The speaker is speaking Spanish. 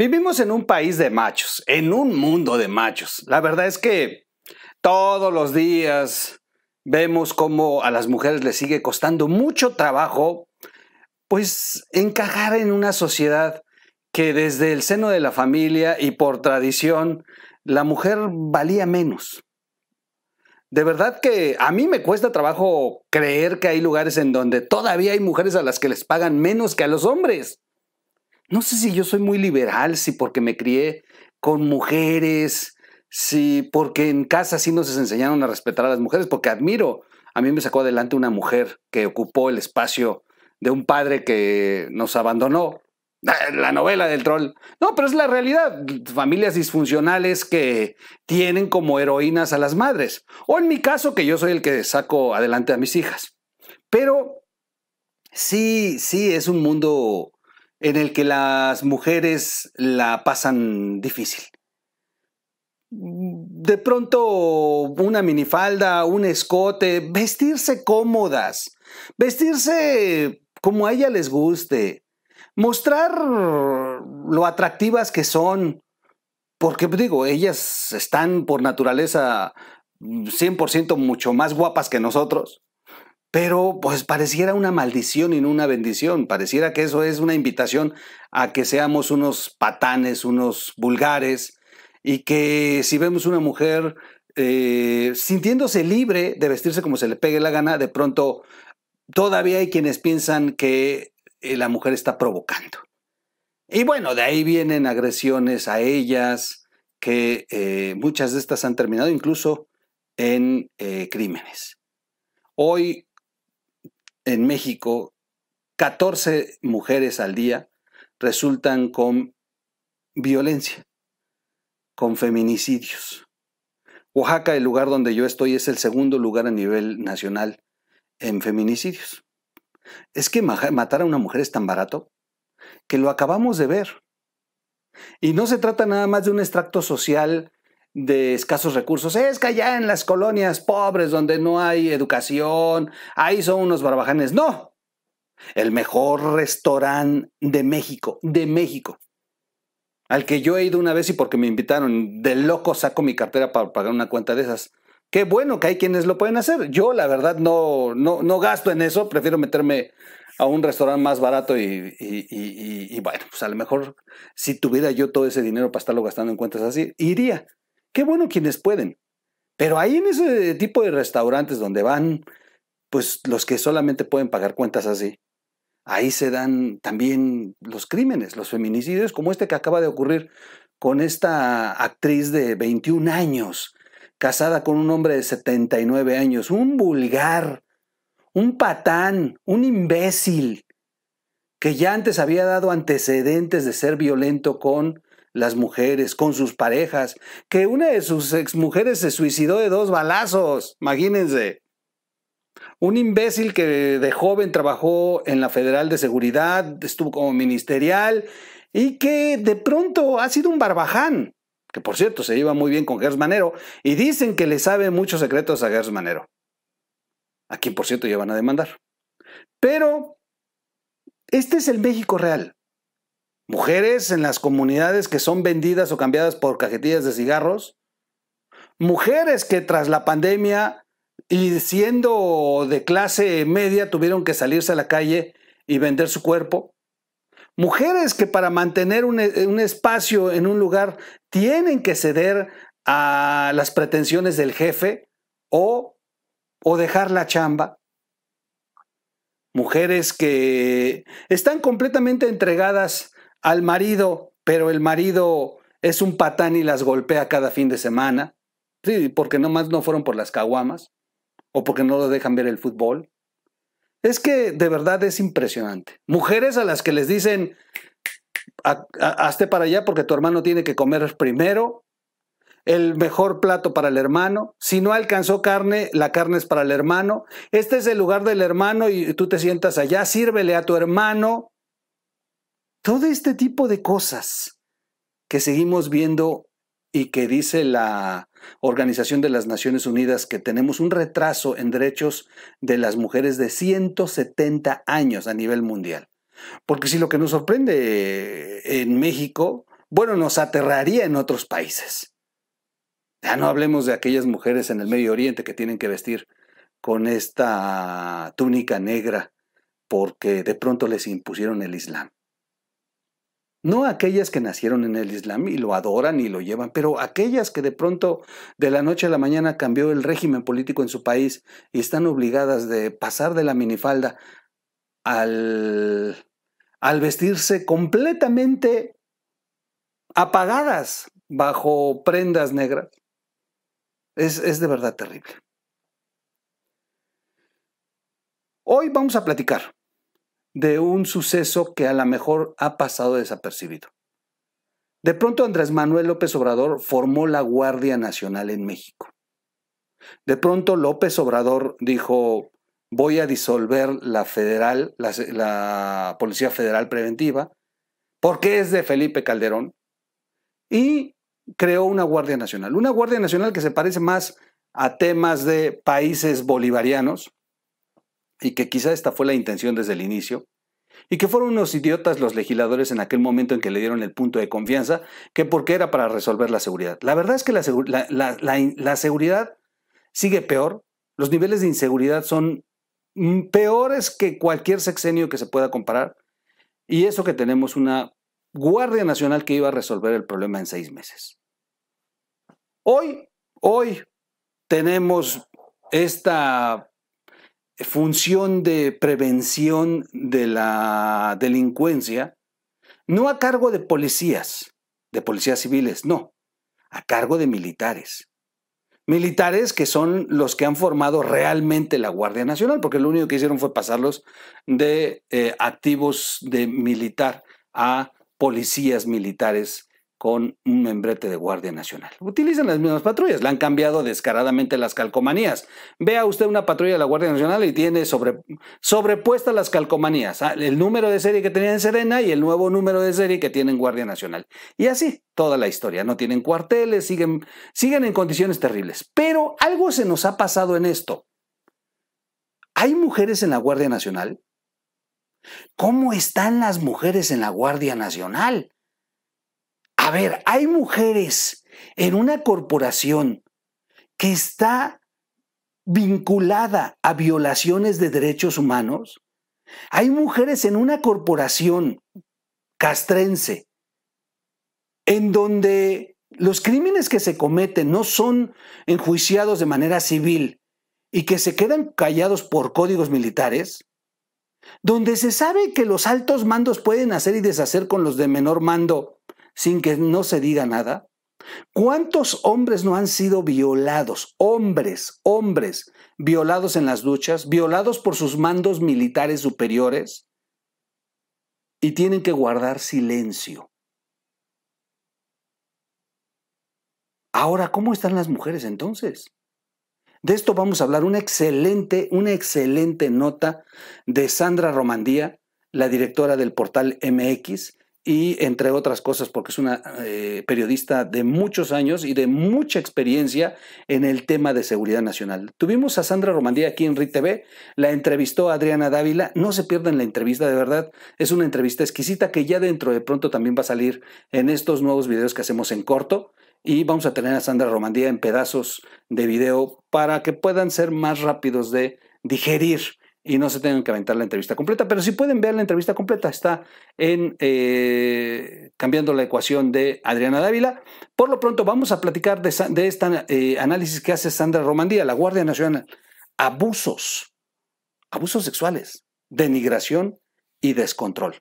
Vivimos en un país de machos, en un mundo de machos. La verdad es que todos los días vemos cómo a las mujeres les sigue costando mucho trabajo, pues encajar en una sociedad que desde el seno de la familia y por tradición la mujer valía menos. De verdad que a mí me cuesta trabajo creer que hay lugares en donde todavía hay mujeres a las que les pagan menos que a los hombres no sé si yo soy muy liberal, si porque me crié con mujeres, si porque en casa sí nos enseñaron a respetar a las mujeres, porque admiro, a mí me sacó adelante una mujer que ocupó el espacio de un padre que nos abandonó. Eh, la novela del troll. No, pero es la realidad. Familias disfuncionales que tienen como heroínas a las madres. O en mi caso, que yo soy el que saco adelante a mis hijas. Pero sí, sí, es un mundo en el que las mujeres la pasan difícil. De pronto una minifalda, un escote, vestirse cómodas, vestirse como a ella les guste, mostrar lo atractivas que son, porque pues, digo, ellas están por naturaleza 100% mucho más guapas que nosotros. Pero pues pareciera una maldición y no una bendición, pareciera que eso es una invitación a que seamos unos patanes, unos vulgares, y que si vemos una mujer eh, sintiéndose libre de vestirse como se le pegue la gana, de pronto todavía hay quienes piensan que eh, la mujer está provocando. Y bueno, de ahí vienen agresiones a ellas, que eh, muchas de estas han terminado incluso en crímenes. Hoy en México 14 mujeres al día resultan con violencia, con feminicidios. Oaxaca, el lugar donde yo estoy, es el segundo lugar a nivel nacional en feminicidios. Es que matar a una mujer es tan barato que lo acabamos de ver. Y no se trata nada más de un extracto social de escasos recursos. Es que allá en las colonias pobres donde no hay educación, ahí son unos barbajanes. No, el mejor restaurante de México, de México, al que yo he ido una vez y porque me invitaron, de loco saco mi cartera para pagar una cuenta de esas. Qué bueno que hay quienes lo pueden hacer. Yo la verdad no, no, gasto en eso, prefiero meterme a un restaurante más barato y, y, bueno, pues a lo mejor si tuviera yo todo ese dinero para estarlo gastando en cuentas así, iría. Qué bueno quienes pueden. Pero ahí en ese tipo de restaurantes donde van, pues los que solamente pueden pagar cuentas así, ahí se dan también los crímenes, los feminicidios, como este que acaba de ocurrir con esta actriz de 21 años, casada con un hombre de 79 años, un vulgar, un patán, un imbécil, que ya antes había dado antecedentes de ser violento con las mujeres, con sus parejas, que una de sus exmujeres se suicidó de dos balazos, imagínense. Un imbécil que de joven trabajó en la Federal de Seguridad, estuvo como ministerial y que de pronto ha sido un barbaján, que por cierto se lleva muy bien con Gers Manero y dicen que le sabe muchos secretos a Gers Manero, a quien por cierto ya van a demandar. Pero este es el México real. Mujeres en las comunidades que son vendidas o cambiadas por cajetillas de cigarros. Mujeres que tras la pandemia y siendo de clase media tuvieron que salirse a la calle y vender su cuerpo. Mujeres que para mantener un, eh, espacio en un lugar tienen que ceder a las pretensiones del jefe o, o dejar la chamba mujeres que están completamente entregadas al marido, pero el marido es un patán y las golpea cada fin de semana. Sí, porque nomás no fueron por las caguamas o porque no lo dejan ver el fútbol. Es que de verdad es impresionante. Mujeres a las que les dicen, hazte para allá porque tu hermano tiene que comer primero, el mejor plato para el hermano, si no alcanzó carne, la carne es para el hermano, este es el lugar del hermano y tú te sientas allá, sírvele a tu hermano, todo este tipo de cosas que seguimos viendo y que dice la Organización de las Naciones Unidas que tenemos un retraso en derechos de las mujeres de 170 años a nivel mundial. Porque si lo que nos sorprende eh, en México, bueno, nos aterraría en otros países. Ya no hablemos de aquellas mujeres en el Medio Oriente que tienen que vestir con esta túnica negra porque de pronto les impusieron el Islam. No aquellas que nacieron en el Islam y lo adoran y lo llevan, pero aquellas que de pronto de la noche a la mañana cambió el régimen político en su país y están obligadas de pasar de la minifalda al, al vestirse completamente apagadas bajo prendas negras. es de verdad terrible. Hoy vamos a platicar de un suceso que a lo mejor ha pasado desapercibido. De pronto Andrés Manuel López Obrador formó la Guardia Nacional en México. De pronto López Obrador dijo, voy a disolver la federal, la, la, Policía Federal Preventiva, porque es de Felipe Calderón, y creó una Guardia Nacional. Una Guardia Nacional que se parece más a temas de países bolivarianos, y que quizá esta fue la intención desde el inicio, y que fueron unos idiotas los legisladores en aquel momento en que le dieron el punto de confianza, que porque era para resolver la seguridad. La verdad es que la, la seguridad sigue peor, los niveles de inseguridad son peores que cualquier sexenio que se pueda comparar, y eso que tenemos una Guardia Nacional que iba a resolver el problema en seis meses. Hoy, hoy tenemos esta función de prevención de la delincuencia, no a cargo de policías, de policías civiles, no, a cargo de militares. Militares que son los que han formado realmente la Guardia Nacional, porque lo único que hicieron fue pasarlos de eh, activos de militar a policías militares con un membrete de Guardia Nacional. Utilizan las mismas patrullas, le han cambiado descaradamente las calcomanías. Vea usted una patrulla de la Guardia Nacional y tiene sobre, sobrepuestas las calcomanías, ah, el número de serie que tenía en Serena y el nuevo número de serie que tiene en Guardia Nacional. Y así, toda la historia. No tienen cuarteles, siguen, siguen en condiciones terribles. Pero algo se nos ha pasado en esto. ¿Hay mujeres en la Guardia Nacional? ¿Cómo están las mujeres en la Guardia Nacional? A ver, hay mujeres en una corporación que está vinculada a violaciones de derechos humanos. Hay mujeres en una corporación castrense en donde los crímenes que se cometen no son enjuiciados de manera civil y que se quedan callados por códigos militares, donde se sabe que los altos mandos pueden hacer y deshacer con los de menor mando sin que no se diga nada? ¿Cuántos hombres no han sido violados? Hombres, hombres, violados en las duchas, violados por sus mandos militares superiores y tienen que guardar silencio. Ahora, ¿cómo están las mujeres entonces? De esto vamos a hablar una excelente, una excelente nota de Sandra Romandía, la directora del portal MX, y entre otras cosas porque es una eh, periodista de muchos años y de mucha experiencia en el tema de seguridad nacional. Tuvimos a Sandra Romandía aquí en RITV, la entrevistó Adriana Dávila, no se pierdan la entrevista de verdad, es una entrevista exquisita que ya dentro de pronto también va a salir en estos nuevos videos que hacemos en corto y vamos a tener a Sandra Romandía en pedazos de video para que puedan ser más rápidos de digerir y no se tengan que aventar la entrevista completa, pero si pueden ver la entrevista completa, está en eh, Cambiando la ecuación de Adriana Dávila. Por lo pronto vamos a platicar de, de este análisis que hace Sandra Romandía, la Guardia Nacional. Abusos, abusos sexuales, denigración y descontrol.